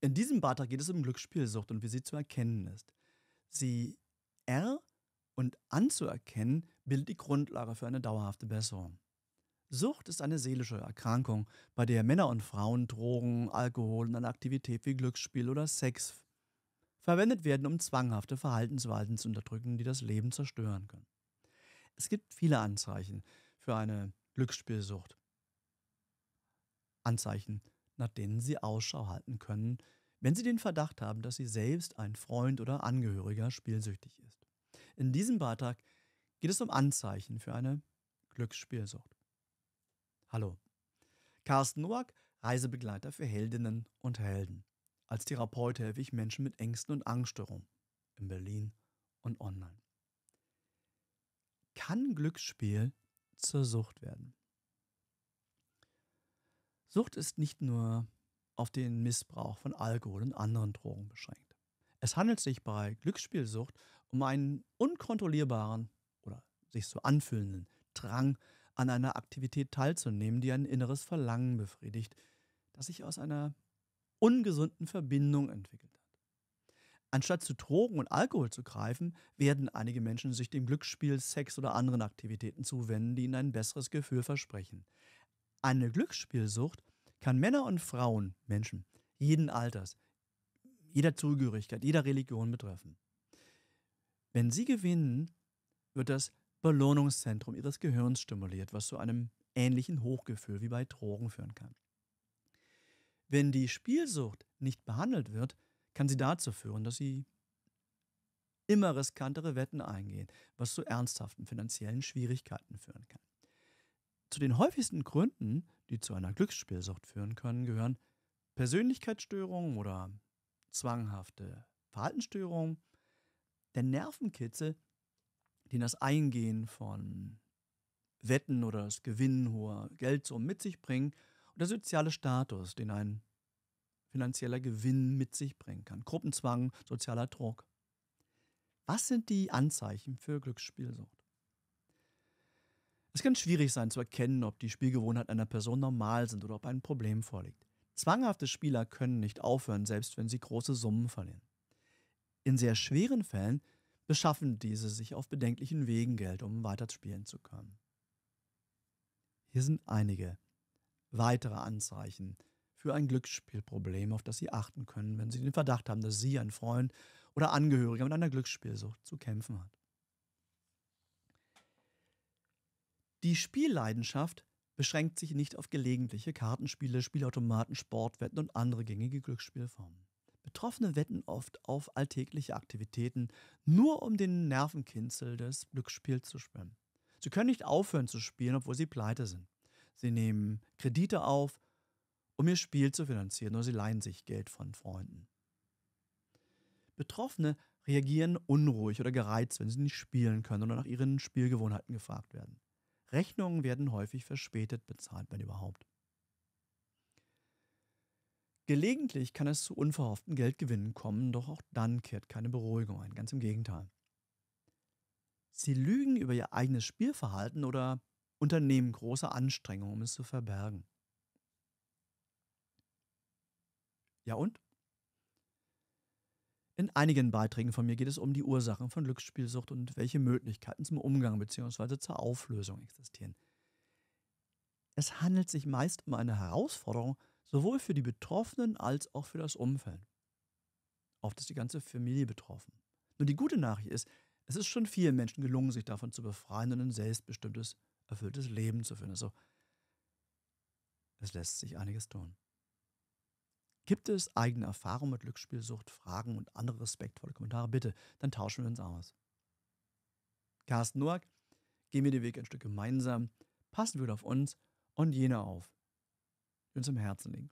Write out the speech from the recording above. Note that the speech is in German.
In diesem Beitrag geht es um Glücksspielsucht und wie sie zu erkennen ist. Sie er und anzuerkennen bildet die Grundlage für eine dauerhafte Besserung. Sucht ist eine seelische Erkrankung, bei der Männer und Frauen Drogen, Alkohol und eine Aktivität wie Glücksspiel oder Sex verwendet werden, um zwanghafte Verhaltensweisen zu unterdrücken, die das Leben zerstören können. Es gibt viele Anzeichen für eine Glücksspielsucht. Anzeichen nach denen sie Ausschau halten können, wenn sie den Verdacht haben, dass sie selbst ein Freund oder Angehöriger spielsüchtig ist. In diesem Beitrag geht es um Anzeichen für eine Glücksspielsucht. Hallo, Carsten Noack, Reisebegleiter für Heldinnen und Helden. Als Therapeut helfe ich Menschen mit Ängsten und Angststörungen in Berlin und online. Kann Glücksspiel zur Sucht werden? Sucht ist nicht nur auf den Missbrauch von Alkohol und anderen Drogen beschränkt. Es handelt sich bei Glücksspielsucht um einen unkontrollierbaren oder sich so anfühlenden Drang, an einer Aktivität teilzunehmen, die ein inneres Verlangen befriedigt, das sich aus einer ungesunden Verbindung entwickelt hat. Anstatt zu Drogen und Alkohol zu greifen, werden einige Menschen sich dem Glücksspiel, Sex oder anderen Aktivitäten zuwenden, die ihnen ein besseres Gefühl versprechen. Eine Glücksspielsucht kann Männer und Frauen, Menschen jeden Alters, jeder Zugehörigkeit, jeder Religion betreffen. Wenn sie gewinnen, wird das Belohnungszentrum ihres Gehirns stimuliert, was zu einem ähnlichen Hochgefühl wie bei Drogen führen kann. Wenn die Spielsucht nicht behandelt wird, kann sie dazu führen, dass sie immer riskantere Wetten eingehen, was zu ernsthaften finanziellen Schwierigkeiten führen kann. Zu den häufigsten Gründen, die zu einer Glücksspielsucht führen können, gehören Persönlichkeitsstörungen oder zwanghafte Verhaltensstörungen, der Nervenkitzel, den das Eingehen von Wetten oder das Gewinnen hoher Geldsummen mit sich bringt und der soziale Status, den ein finanzieller Gewinn mit sich bringen kann. Gruppenzwang, sozialer Druck. Was sind die Anzeichen für Glücksspielsucht? Es kann schwierig sein zu erkennen, ob die Spielgewohnheiten einer Person normal sind oder ob ein Problem vorliegt. Zwanghafte Spieler können nicht aufhören, selbst wenn sie große Summen verlieren. In sehr schweren Fällen beschaffen diese sich auf bedenklichen Wegen Geld, um weiter spielen zu können. Hier sind einige weitere Anzeichen für ein Glücksspielproblem, auf das Sie achten können, wenn Sie den Verdacht haben, dass Sie, ein Freund oder Angehöriger mit einer Glücksspielsucht zu kämpfen hat. Die Spielleidenschaft beschränkt sich nicht auf gelegentliche Kartenspiele, Spielautomaten, Sportwetten und andere gängige Glücksspielformen. Betroffene wetten oft auf alltägliche Aktivitäten, nur um den Nervenkinzel des Glücksspiels zu schwimmen. Sie können nicht aufhören zu spielen, obwohl sie pleite sind. Sie nehmen Kredite auf, um ihr Spiel zu finanzieren, oder sie leihen sich Geld von Freunden. Betroffene reagieren unruhig oder gereizt, wenn sie nicht spielen können oder nach ihren Spielgewohnheiten gefragt werden. Rechnungen werden häufig verspätet bezahlt, wenn überhaupt. Gelegentlich kann es zu unverhofften Geldgewinnen kommen, doch auch dann kehrt keine Beruhigung ein, ganz im Gegenteil. Sie lügen über ihr eigenes Spielverhalten oder unternehmen große Anstrengungen, um es zu verbergen. Ja und? In einigen Beiträgen von mir geht es um die Ursachen von Glücksspielsucht und welche Möglichkeiten zum Umgang bzw. zur Auflösung existieren. Es handelt sich meist um eine Herausforderung, sowohl für die Betroffenen als auch für das Umfeld. Oft ist die ganze Familie betroffen. Nur die gute Nachricht ist, es ist schon vielen Menschen gelungen, sich davon zu befreien und ein selbstbestimmtes, erfülltes Leben zu führen. Also es lässt sich einiges tun. Gibt es eigene Erfahrungen mit Glücksspielsucht, Fragen und andere respektvolle Kommentare? Bitte, dann tauschen wir uns aus. Carsten Noack, gehen wir den Weg ein Stück gemeinsam, passen wir auf uns und jene auf, die uns im Herzen liegen.